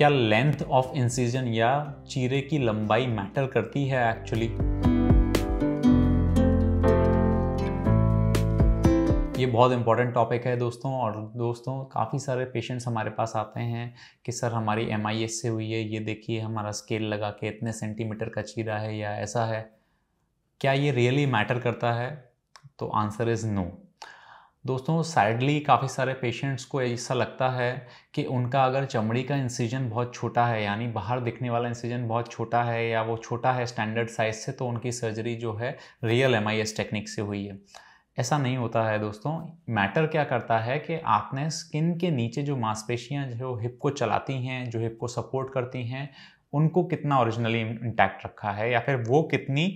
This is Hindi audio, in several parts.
क्या लेंथ ऑफ इंसिजन या चीरे की लंबाई मैटर करती है एक्चुअली ये बहुत इंपॉर्टेंट टॉपिक है दोस्तों और दोस्तों काफ़ी सारे पेशेंट्स हमारे पास आते हैं कि सर हमारी एम से हुई है ये देखिए हमारा स्केल लगा के इतने सेंटीमीटर का चीरा है या ऐसा है क्या ये रियली मैटर करता है तो आंसर इज़ नो दोस्तों सैडली काफ़ी सारे पेशेंट्स को ऐसा लगता है कि उनका अगर चमड़ी का इंसिजन बहुत छोटा है यानी बाहर दिखने वाला इंसिजन बहुत छोटा है या वो छोटा है स्टैंडर्ड साइज से तो उनकी सर्जरी जो है रियल एम टेक्निक से हुई है ऐसा नहीं होता है दोस्तों मैटर क्या करता है कि आपने स्किन के नीचे जो मांसपेशियाँ जो हिप को चलाती हैं जो हिप को सपोर्ट करती हैं उनको कितना ओरिजिनली इंटैक्ट रखा है या फिर वो कितनी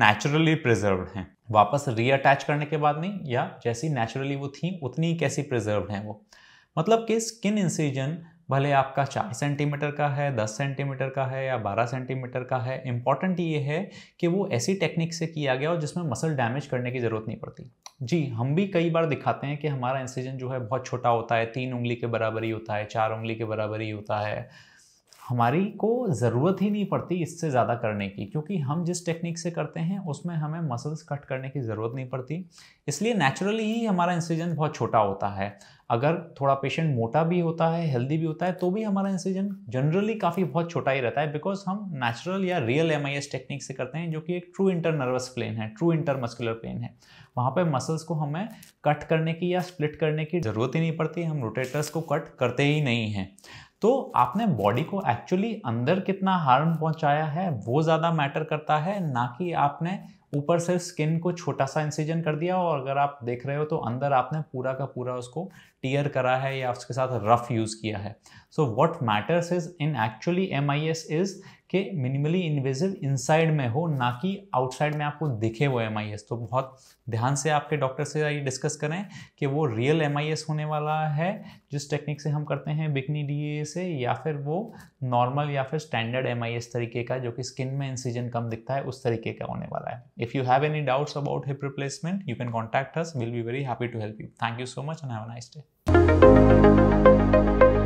नेचुरली प्रिजर्व हैं वापस रीअटैच करने के बाद नहीं या जैसी नेचुरली वो थी उतनी कैसी प्रिजर्व हैं वो मतलब कि स्किन इंसिजन भले आपका चार सेंटीमीटर का है दस सेंटीमीटर का है या बारह सेंटीमीटर का है इम्पॉर्टेंट ये है कि वो ऐसी टेक्निक से किया गया और जिसमें मसल डैमेज करने की ज़रूरत नहीं पड़ती जी हम भी कई बार दिखाते हैं कि हमारा इंसिजन जो है बहुत छोटा होता है तीन उंगली के बराबर ही होता है चार उंगली के बराबर ही होता है हमारी को ज़रूरत ही नहीं पड़ती इससे ज़्यादा करने की क्योंकि हम जिस टेक्निक से करते हैं उसमें हमें मसल्स कट करने की ज़रूरत नहीं पड़ती इसलिए नेचुरली ही हमारा इंसिजन बहुत छोटा होता है अगर थोड़ा पेशेंट मोटा भी होता है हेल्दी भी होता है तो भी हमारा इंसिजन जनरली काफ़ी बहुत छोटा ही रहता है बिकॉज हम नेचुरल या रियल एम टेक्निक से करते हैं जो कि एक ट्रू इंटर नर्वस प्लेन है ट्रू इंटर मस्कुलर प्लेन है वहाँ पर मसल्स को हमें कट करने की या स्प्लिट करने की ज़रूरत ही नहीं पड़ती हम रोटेटर्स को कट करते ही नहीं हैं तो आपने बॉडी को एक्चुअली अंदर कितना हार्म पहुंचाया है वो ज़्यादा मैटर करता है ना कि आपने ऊपर से स्किन को छोटा सा इंसिजन कर दिया और अगर आप देख रहे हो तो अंदर आपने पूरा का पूरा उसको टीयर करा है या उसके साथ रफ यूज़ किया है so what matters is in actually M I S is कि मिनिमली इन्वेजिव इनसाइड में हो ना कि आउटसाइड में आपको दिखे वो एम तो बहुत ध्यान से आपके डॉक्टर से ये डिस्कस करें कि वो रियल एम होने वाला है जिस टेक्निक से हम करते हैं बिकनी डी से या फिर वो नॉर्मल या फिर स्टैंडर्ड एम तरीके का जो कि स्किन में इंसिजन कम दिखता है उस तरीके का होने वाला है if you have any doubts about hip replacement you can contact us will be very happy to help you thank you so much and have a nice day